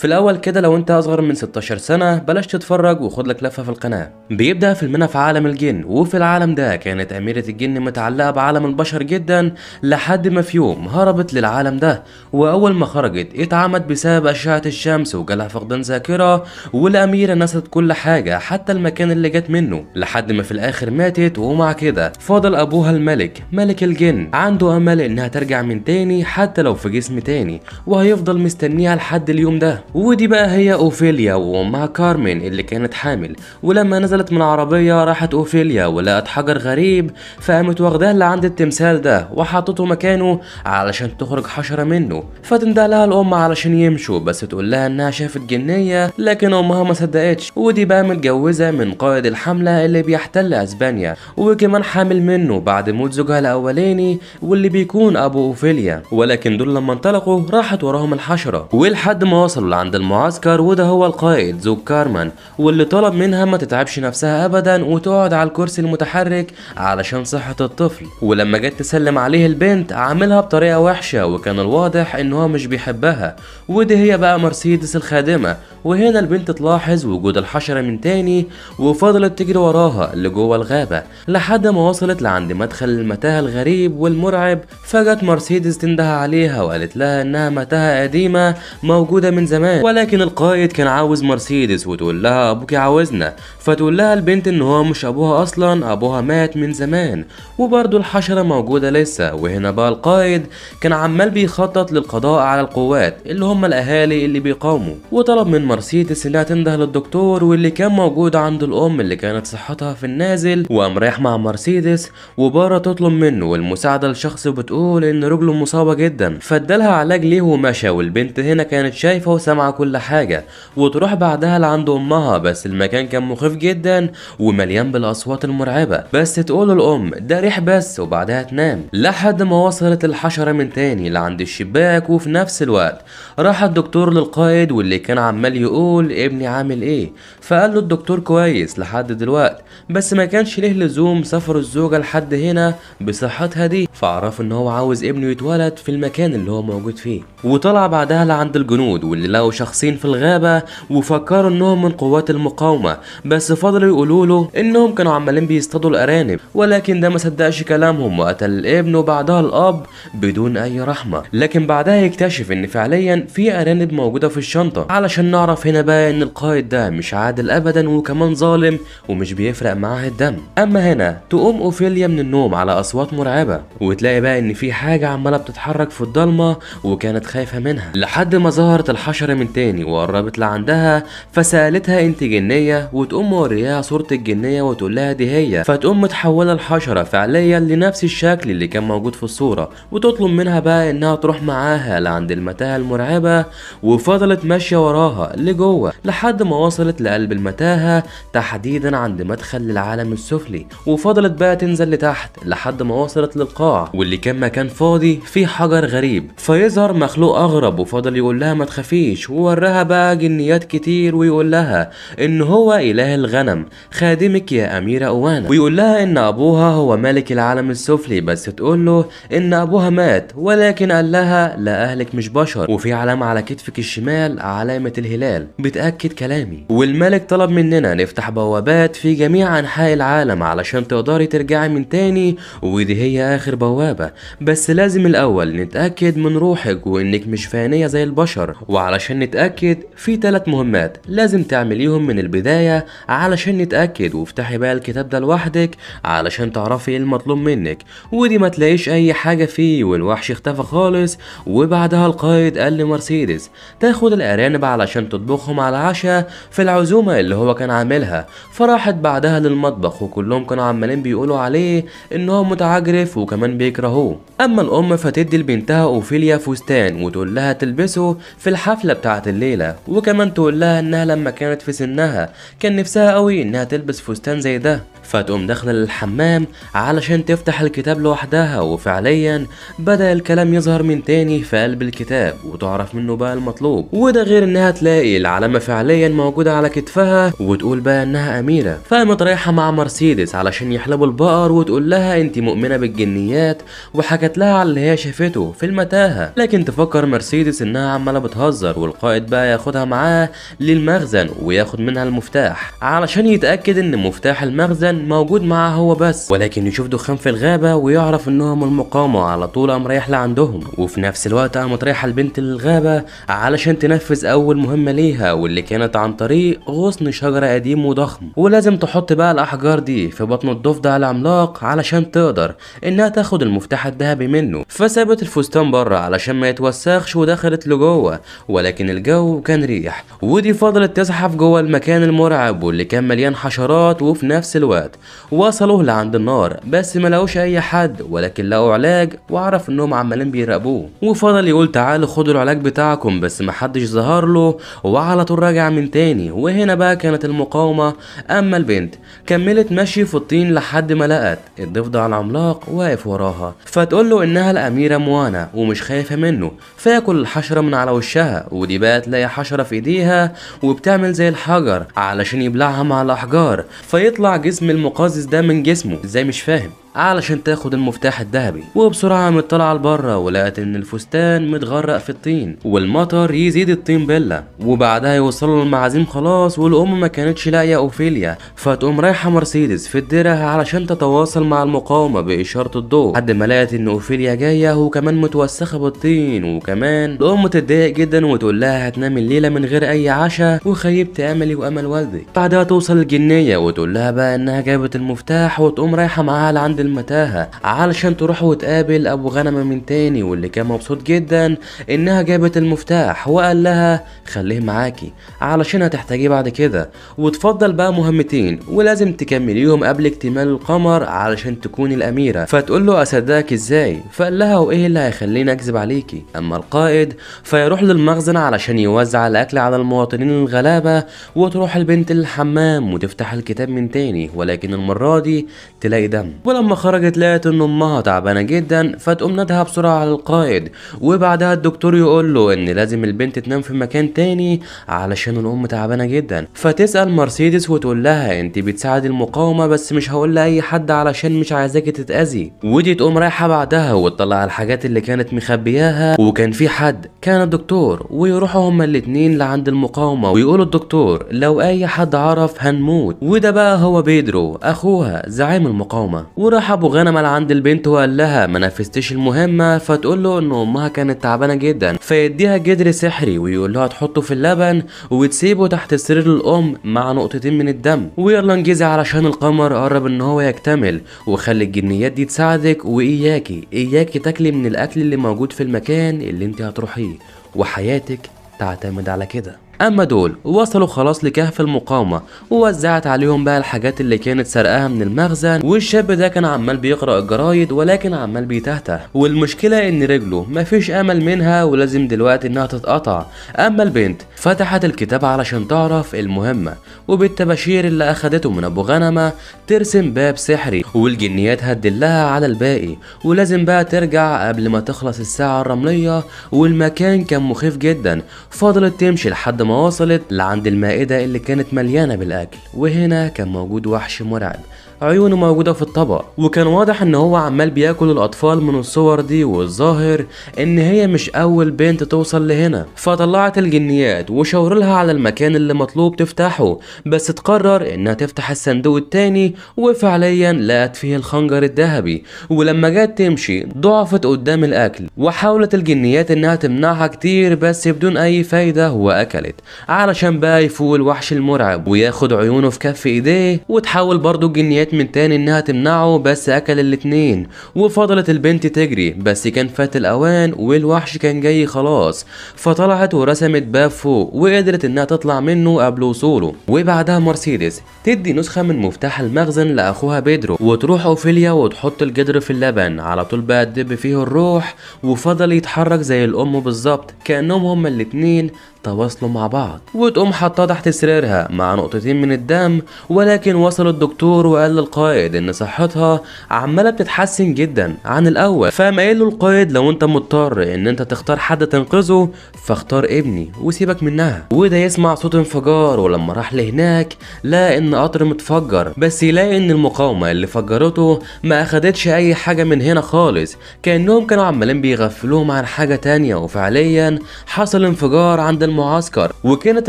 في الاول كده لو انت اصغر من 16 سنه بلاش تتفرج وخد لك لفه في القناه بيبدا فيلمنا في عالم الجن وفي العالم ده كانت اميره الجن متعلقه بعالم البشر جدا لحد ما في يوم هربت للعالم ده واول ما خرجت اتعمت بسبب اشعه الشمس وجالها فقدان ذاكره والاميره نسيت كل حاجه حتى المكان اللي جت منه لحد ما في الاخر ماتت ومع كده فضل ابوها الملك ملك الجن عنده امل انها ترجع من تاني حتى لو في جسم تاني وهيفضل مستنيها لحد اليوم ده ودي بقى هي أوفيليا وأمها كارمن اللي كانت حامل ولما نزلت من العربية راحت أوفيليا ولقت حجر غريب فقامت واخداه لعند التمثال ده وحطته مكانه علشان تخرج حشرة منه فتندى لها الأم علشان يمشوا بس تقول لها إنها شافت جنية لكن أمها ما صدقتش ودي بقى متجوزة من قائد الحملة اللي بيحتل أسبانيا وكمان حامل منه بعد موت زوجها الأولاني واللي بيكون أبو أوفيليا ولكن دول لما انطلقوا راحت وراهم الحشرة ولحد ما وصلوا عند المعسكر وده هو القائد زوج كارمن واللي طلب منها ما تتعبش نفسها أبدا وتقعد على الكرسي المتحرك علشان صحة الطفل ولما جت تسلم عليه البنت عاملها بطريقة وحشة وكان الواضح إن هو مش بيحبها ودي هي بقى مرسيدس الخادمة وهنا البنت تلاحظ وجود الحشرة من تاني وفضلت تجري وراها لجوه الغابة لحد ما وصلت لعند مدخل المتاهة الغريب والمرعب فجت مرسيدس تنده عليها وقالت لها إنها متاهة قديمة موجودة من زمان كمان ولكن القائد كان عاوز مرسيدس وتقول لها ابوك عاوزنا فتقول لها البنت ان هو مش ابوها اصلا ابوها مات من زمان وبرده الحشره موجوده لسه وهنا بقى القائد كان عمال بيخطط للقضاء على القوات اللي هم الاهالي اللي بيقاوموا وطلب من مرسيدس انها تنده للدكتور واللي كان موجود عند الام اللي كانت صحتها في النازل وقام رايح مع مرسيدس وبارة تطلب منه المساعدة لشخص بتقول ان رجله مصابة جدا فادالها علاج ليه ومشى والبنت هنا كانت شايفة وسامعة الجامعة كل حاجة وتروح بعدها لعند أمها بس المكان كان مخيف جدا ومليان بالأصوات المرعبة بس تقول الأم ده ريح بس وبعدها تنام لحد ما وصلت الحشرة من تاني لعند الشباك وفي نفس الوقت راح الدكتور للقائد واللي كان عمال يقول ابني عامل ايه فقال له الدكتور كويس لحد دلوقت بس ما كانش ليه لزوم سفر الزوجة لحد هنا بصحتها دي فعرف ان هو عاوز ابنه يتولد في المكان اللي هو موجود فيه وطلع بعدها لعند الجنود واللي لو لقوا شخصين في الغابة وفكروا انهم من قوات المقاومة بس فضلوا يقولوا له انهم كانوا عمالين بيصطادوا الارانب ولكن ده ما صدقش كلامهم وقتل الابن وبعدها الاب بدون اي رحمة لكن بعدها يكتشف ان فعليا في ارانب موجودة في الشنطة علشان نعرف هنا بقى ان القائد ده مش عادل ابدا وكمان ظالم ومش بيفرق معاه الدم اما هنا تقوم اوفيليا من النوم على اصوات مرعبة وتلاقي بقى ان في حاجة عمالة بتتحرك في الضلمة وكانت خايفة منها لحد ما ظهرت الحشرة من تاني وقربت لعندها فسالتها انت جنيه وتقوم موريها صوره الجنيه وتقول لها دي هي فتقوم متحوله لحشره فعليا لنفس الشكل اللي كان موجود في الصوره وتطلب منها بقى انها تروح معاها لعند المتاهه المرعبه وفضلت ماشيه وراها لجوه لحد ما وصلت لقلب المتاهه تحديدا عند مدخل للعالم السفلي وفضلت بقى تنزل لتحت لحد ما وصلت للقاع واللي كان مكان فاضي فيه حجر غريب فيظهر مخلوق اغرب وفضل يقول لها ما تخافيش الجيش ووراها بقى جنيات كتير ويقول لها ان هو اله الغنم خادمك يا اميرة اوانا ويقول لها ان ابوها هو ملك العالم السفلي بس تقول له ان ابوها مات ولكن قال لها لا اهلك مش بشر وفي علامة على كتفك الشمال علامة الهلال بتأكد كلامي والملك طلب مننا نفتح بوابات في جميع انحاء العالم علشان تقدري ترجعي من تاني ودي هي اخر بوابة بس لازم الاول نتأكد من روحك وانك مش فانية زي البشر وعلشان علشان نتأكد في ثلاث مهمات لازم تعمليهم من البداية علشان نتأكد وافتحي بقى الكتاب ده لوحدك علشان تعرفي ايه المطلوب منك ودي ما تلاقيش اي حاجة فيه والوحش اختفى خالص وبعدها القائد قال لمرسيدس تاخد الأرانب علشان تطبخهم على عشاء في العزومة اللي هو كان عاملها فراحت بعدها للمطبخ وكلهم كانوا عمالين بيقولوا عليه ان هو متعجرف وكمان بيكرهوه اما الام فتدي لبنتها اوفيليا فستان وتقول لها تلبسه في الحفلة بتاع بتاعت الليلة وكمان تقول لها انها لما كانت في سنها كان نفسها قوي انها تلبس فستان زي ده فتقوم داخلة للحمام علشان تفتح الكتاب لوحدها وفعليا بدأ الكلام يظهر من تاني في قلب الكتاب وتعرف منه بقى المطلوب وده غير انها تلاقي العلامة فعليا موجودة على كتفها وتقول بقى انها اميرة فقامت رايحة مع مرسيدس علشان يحلبوا البقر وتقول لها انت مؤمنة بالجنيات وحكت لها على اللي هي شافته في المتاهة لكن تفكر مرسيدس انها عمالة بتهزر والقائد بقى ياخدها معاه للمخزن وياخد منها المفتاح علشان يتأكد ان مفتاح المخزن كان موجود معاه هو بس ولكن يشوف دخان في الغابة ويعرف انهم المقاومة على طول قام رايح لعندهم وفي نفس الوقت قامت رايحة البنت للغابة علشان تنفذ اول مهمة ليها واللي كانت عن طريق غصن شجرة قديم وضخم ولازم تحط بقى الاحجار دي في بطن الضفدع العملاق علشان تقدر انها تاخد المفتاح الذهبي منه فسابت الفستان بره علشان ما يتوسخش ودخلت لجوه ولكن الجو كان ريح ودي فضلت تزحف جوه المكان المرعب واللي كان مليان حشرات وفي نفس الوقت السيارات وصلوا لعند النار بس ما لقوش اي حد ولكن لقوا علاج وعرف انهم عمالين بيراقبوه وفضل يقول تعالوا خدوا العلاج بتاعكم بس ما حدش ظهر له وعلى طول راجع من تاني وهنا بقى كانت المقاومة اما البنت كملت مشي في الطين لحد ما لقت الضفدع العملاق واقف وراها فتقول له انها الاميرة موانا ومش خايفة منه فياكل الحشرة من على وشها ودي بقى تلاقي حشرة في ايديها وبتعمل زي الحجر علشان يبلعها مع الاحجار فيطلع جسم المقزز ده من جسمه ازاي مش فاهم علشان تاخد المفتاح الذهبي وبسرعة مطلع لبره ولقت ان الفستان متغرق في الطين والمطر يزيد الطين بلة وبعدها يوصلوا المعازيم خلاص والام ما كانتش لاقية اوفيليا فتقوم رايحة مرسيدس في الدرع علشان تتواصل مع المقاومة بإشارة الضوء لحد ما لقت ان اوفيليا جاية وكمان متوسخة بالطين وكمان الام تتضايق جدا وتقول لها هتنام الليلة من غير اي عشاء وخيبت املي وامل والدك بعدها توصل الجنية وتقول لها بقى انها جابت المفتاح وتقوم رايحة معاها لعند المتاهة علشان تروح وتقابل أبو غنمة من تاني واللي كان مبسوط جدا إنها جابت المفتاح وقال لها خليه معاكي علشان هتحتاجيه بعد كده وتفضل بقى مهمتين ولازم تكمليهم قبل اكتمال القمر علشان تكوني الأميرة فتقول له أصدقك إزاي فقال لها وإيه اللي هيخليني أكذب عليكي أما القائد فيروح للمخزن علشان يوزع الأكل على المواطنين الغلابة وتروح البنت للحمام وتفتح الكتاب من تاني ولكن المرة دي تلاقي دم ولما خرجت لقت ان امها تعبانه جدا فتقوم نادها بسرعه على القائد وبعدها الدكتور يقول له ان لازم البنت تنام في مكان تاني علشان الام تعبانه جدا فتسال مرسيدس وتقول لها انت بتساعد المقاومه بس مش هقول لاي حد علشان مش عايزاكي تتاذي ودي تقوم رايحه بعدها وتطلع الحاجات اللي كانت مخبياها وكان في حد كان الدكتور ويروحوا هما الاتنين لعند المقاومه ويقولوا الدكتور لو اي حد عرف هنموت وده بقى هو بيدرو اخوها زعيم المقاومه وراح راح ابو غنمه لعند البنت وقال لها ما نفذتش المهمه فتقول له ان امها كانت تعبانه جدا فيديها جدر سحري ويقول لها تحطه في اللبن وتسيبه تحت سرير الام مع نقطتين من الدم ويلا انجزي علشان القمر قرب ان هو يكتمل وخلي الجنيات دي تساعدك واياكي اياكي تاكلي من الاكل اللي موجود في المكان اللي انت هتروحيه وحياتك تعتمد على كده اما دول وصلوا خلاص لكهف المقاومه ووزعت عليهم بقى الحاجات اللي كانت سرقاها من المخزن والشاب ده كان عمال بيقرا الجرايد ولكن عمال بيتهته والمشكله ان رجله مفيش امل منها ولازم دلوقتي انها تتقطع اما البنت فتحت الكتاب علشان تعرف المهمه وبالتباشير اللي اخدته من ابو غنمه ترسم باب سحري والجنيات هتدلها على الباقي ولازم بقى ترجع قبل ما تخلص الساعه الرمليه والمكان كان مخيف جدا فضلت تمشي لحد ما وصلت لعند المائدة اللي كانت مليانة بالأكل وهنا كان موجود وحش مرعب عيونه موجودة في الطبق وكان واضح ان هو عمال بياكل الاطفال من الصور دي والظاهر ان هي مش اول بنت توصل لهنا فطلعت الجنيات وشاور لها على المكان اللي مطلوب تفتحه بس تقرر انها تفتح الصندوق التاني وفعليا لقت فيه الخنجر الذهبي ولما جت تمشي ضعفت قدام الاكل وحاولت الجنيات انها تمنعها كتير بس بدون اي فايدة واكلت علشان بقى يفوق الوحش المرعب وياخد عيونه في كف ايديه وتحاول برضو الجنيات جت من تاني انها تمنعه بس اكل الاتنين وفضلت البنت تجري بس كان فات الاوان والوحش كان جاي خلاص فطلعت ورسمت باب فوق وقدرت انها تطلع منه قبل وصوله وبعدها مرسيدس تدي نسخه من مفتاح المخزن لاخوها بيدرو وتروح اوفيليا وتحط الجدر في اللبن على طول بقى تدب فيه الروح وفضل يتحرك زي الام بالظبط كانهم هما الاتنين تواصلوا مع بعض وتقوم حاطاه تحت سريرها مع نقطتين من الدم ولكن وصل الدكتور وقال للقائد ان صحتها عماله بتتحسن جدا عن الاول فما قايل له القائد لو انت مضطر ان انت تختار حد تنقذه فاختار ابني وسيبك منها وده يسمع صوت انفجار ولما راح لهناك لقى ان قطر متفجر بس يلاقي ان المقاومه اللي فجرته ما اخدتش اي حاجه من هنا خالص كانهم كانوا عمالين بيغفلوهم عن حاجه تانية وفعليا حصل انفجار عند الم المعسكر وكانت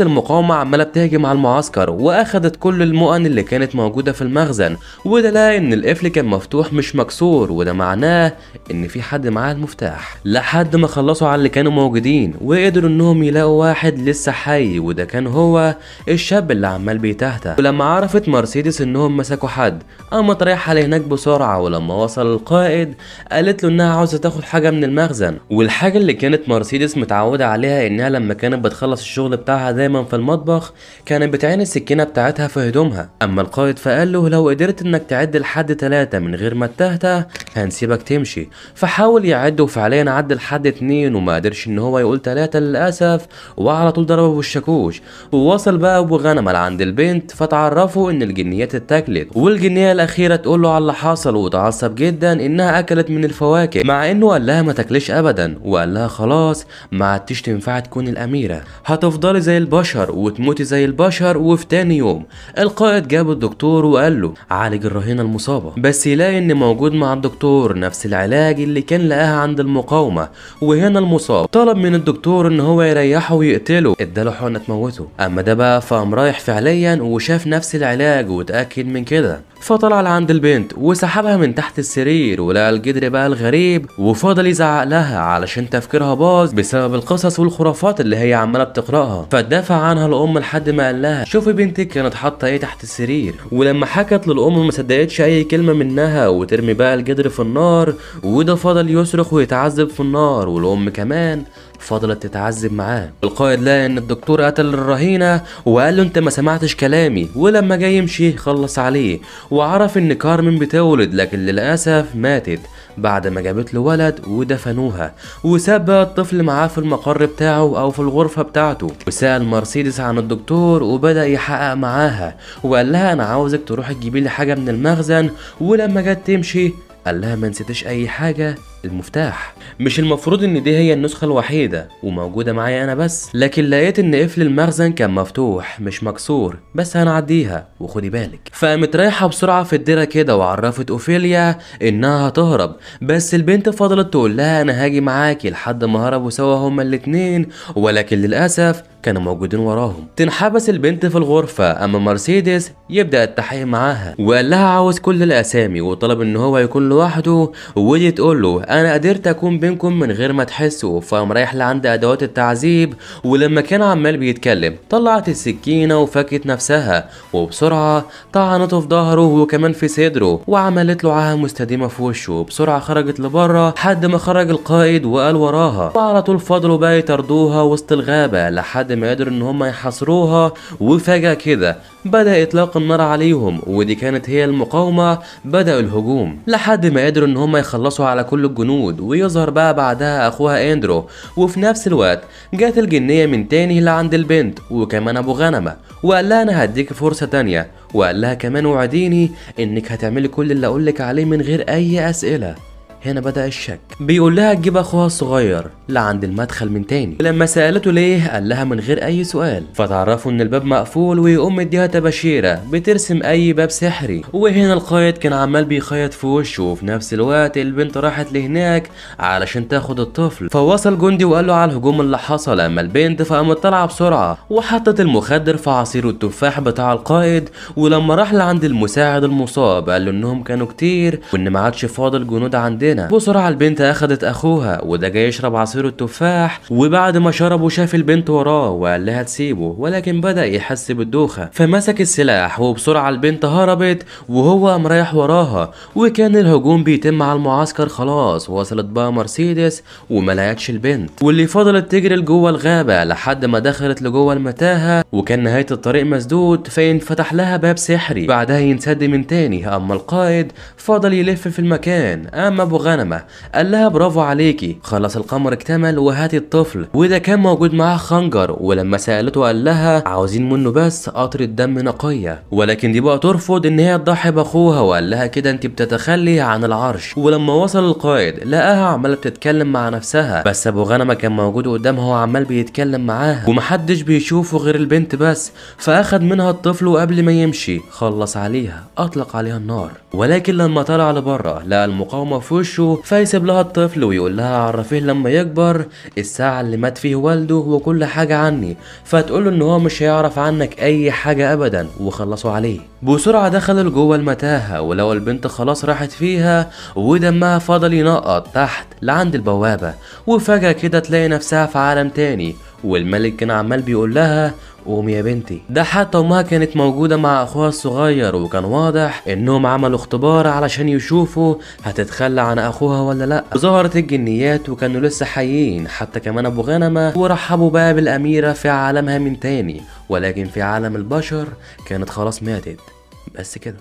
المقاومة عمالة بتهجم على المعسكر واخدت كل المؤن اللي كانت موجودة في المخزن وده لقى ان القفل كان مفتوح مش مكسور وده معناه ان في حد معاه المفتاح لحد ما خلصوا على اللي كانوا موجودين وقدروا انهم يلاقوا واحد لسه حي وده كان هو الشاب اللي عمال بيتهته ولما عرفت مرسيدس انهم مسكوا حد قامت رايحة لهناك بسرعة ولما وصل القائد قالت له انها عاوزة تاخد حاجة من المخزن والحاجة اللي كانت مرسيدس متعودة عليها انها لما كانت بتخلص الشغل بتاعها دايما في المطبخ كانت بتعين السكينة بتاعتها في هدومها أما القائد فقال له لو قدرت إنك تعد لحد تلاتة من غير ما تتهته هنسيبك تمشي فحاول يعد وفعليا عد لحد اتنين وما قدرش إن هو يقول تلاتة للأسف وعلى طول ضربه بالشاكوش ووصل بقى ابو غنم لعند البنت فتعرفوا إن الجنيات اتاكلت والجنية الأخيرة تقول له على اللي حصل وتعصب جدا إنها أكلت من الفواكه مع إنه قال لها ما تاكلش أبدا وقال لها خلاص ما عدتش تنفع تكون الأميرة هتفضلي زي البشر وتموتي زي البشر وفي تاني يوم القائد جاب الدكتور وقال له عالج الرهينة المصابة بس يلاقي ان موجود مع الدكتور نفس العلاج اللي كان لقاها عند المقاومة وهنا المصاب طلب من الدكتور ان هو يريحه ويقتله اداله حقنة تموته اما ده بقى فقام رايح فعليا وشاف نفس العلاج وتأكد من كده فطلع لعند البنت وسحبها من تحت السرير ولقى الجدر بقى الغريب وفضل يزعق لها علشان تفكيرها باظ بسبب القصص والخرافات اللي هي عماله بتقراها فدافع عنها الام لحد ما قال لها شوفي بنتك كانت حاطه ايه تحت السرير ولما حكت للام ما صدقتش اي كلمه منها وترمي بقى الجدر في النار وده فضل يصرخ ويتعذب في النار والام كمان فضلت تتعذب معاه القائد لقى ان الدكتور قتل الرهينة وقال له انت ما سمعتش كلامي ولما جاي يمشي خلص عليه وعرف ان كارمن بتولد لكن للأسف ماتت بعد ما جابت له ولد ودفنوها وساب بقى الطفل معاه في المقر بتاعه او في الغرفة بتاعته وسأل مرسيدس عن الدكتور وبدأ يحقق معاها وقال لها انا عاوزك تروحي تجيبي لي حاجة من المخزن ولما جت تمشي قال لها ما نسيتش اي حاجة المفتاح مش المفروض ان دي هي النسخة الوحيدة وموجودة معايا انا بس لكن لقيت ان قفل المخزن كان مفتوح مش مكسور بس هنعديها وخدي بالك فقامت رايحة بسرعة في الديرة كده وعرفت اوفيليا انها هتهرب بس البنت فضلت تقول لها انا هاجي معاكي لحد ما هربوا سوا هما الاتنين ولكن للاسف كانوا موجودين وراهم تنحبس البنت في الغرفة أما مرسيدس يبدأ التحقيق معاها وقال لها عاوز كل الأسامي وطلب إن هو يكون لوحده ودي تقول له انا قدرت اكون بينكم من غير ما تحسوا فقام رايح لعند ادوات التعذيب ولما كان عمال بيتكلم طلعت السكينه وفكت نفسها وبسرعه طعنته في ظهره وكمان في صدره وعملت له عاهه مستديمه في وشه وبسرعه خرجت لبره لحد ما خرج القائد وقال وراها وعلى طول فضلوا بقى يطردوها وسط الغابه لحد ما قدروا ان هم يحاصروها وفجاه كده بدأ إطلاق النار عليهم ودي كانت هي المقاومة بدأوا الهجوم لحد ما قدروا إن هم يخلصوا على كل الجنود ويظهر بقى بعدها أخوها أندرو وفي نفس الوقت جات الجنية من تاني لعند البنت وكمان أبو غنمة وقال لها أنا هديك فرصة تانية وقال لها كمان وعديني إنك هتعملي كل اللي أقولك عليه من غير أي أسئلة هنا بدأ الشك بيقول لها تجيب اخوها الصغير لعند المدخل من تاني لما سألته ليه قال لها من غير اي سؤال فتعرفوا ان الباب مقفول ويقوم مديها تباشيرة بترسم اي باب سحري وهنا القائد كان عمال بيخيط في وشه وفي نفس الوقت البنت راحت لهناك علشان تاخد الطفل فوصل جندي وقال له على الهجوم اللي حصل اما البنت فقامت طالعه بسرعه وحطت المخدر في عصير التفاح بتاع القائد ولما راح لعند المساعد المصاب قال له انهم كانوا كتير وان ما عادش فاضل جنود عندنا عندنا بسرعة البنت أخدت أخوها وده جاي يشرب عصير التفاح وبعد ما شربه شاف البنت وراه وقال لها تسيبه ولكن بدأ يحس بالدوخة فمسك السلاح وبسرعة البنت هربت وهو قام رايح وراها وكان الهجوم بيتم على المعسكر خلاص وصلت بقى مرسيدس وما لقتش البنت واللي فضلت تجري لجوه الغابة لحد ما دخلت لجوه المتاهة وكان نهاية الطريق مسدود فينفتح لها باب سحري بعدها ينسد من تاني أما القائد فضل يلف في المكان أما غنمة قال لها برافو عليكي خلاص القمر اكتمل وهاتي الطفل وده كان موجود معاه خنجر ولما سالته قال لها عاوزين منه بس قطرة دم نقية ولكن دي بقى ترفض ان هي تضحي باخوها وقال لها كده انت بتتخلي عن العرش ولما وصل القائد لقاها عمالة بتتكلم مع نفسها بس ابو غنمة كان موجود قدامها وعمال بيتكلم معاها ومحدش بيشوفه غير البنت بس فاخد منها الطفل وقبل ما يمشي خلص عليها اطلق عليها النار ولكن لما طلع لبره لقى المقاومة في وشه فيسيب لها الطفل ويقول لها عرفيه لما يكبر الساعة اللي مات فيه والده وكل حاجة عني فتقول له ان هو مش هيعرف عنك اي حاجة ابدا وخلصوا عليه بسرعة دخلوا جوه المتاهة ولو البنت خلاص راحت فيها ودمها فضل ينقط تحت لعند البوابة وفجأة كده تلاقي نفسها في عالم تاني والملك كان عمال بيقول لها قوم يا بنتي ده حتى امها كانت موجودة مع اخوها الصغير وكان واضح انهم عملوا اختبار علشان يشوفوا هتتخلى عن اخوها ولا لا ظهرت الجنيات وكانوا لسه حيين حتى كمان ابو غنمة ورحبوا بقى بالاميرة في عالمها من تاني ولكن في عالم البشر كانت خلاص ماتت بس كده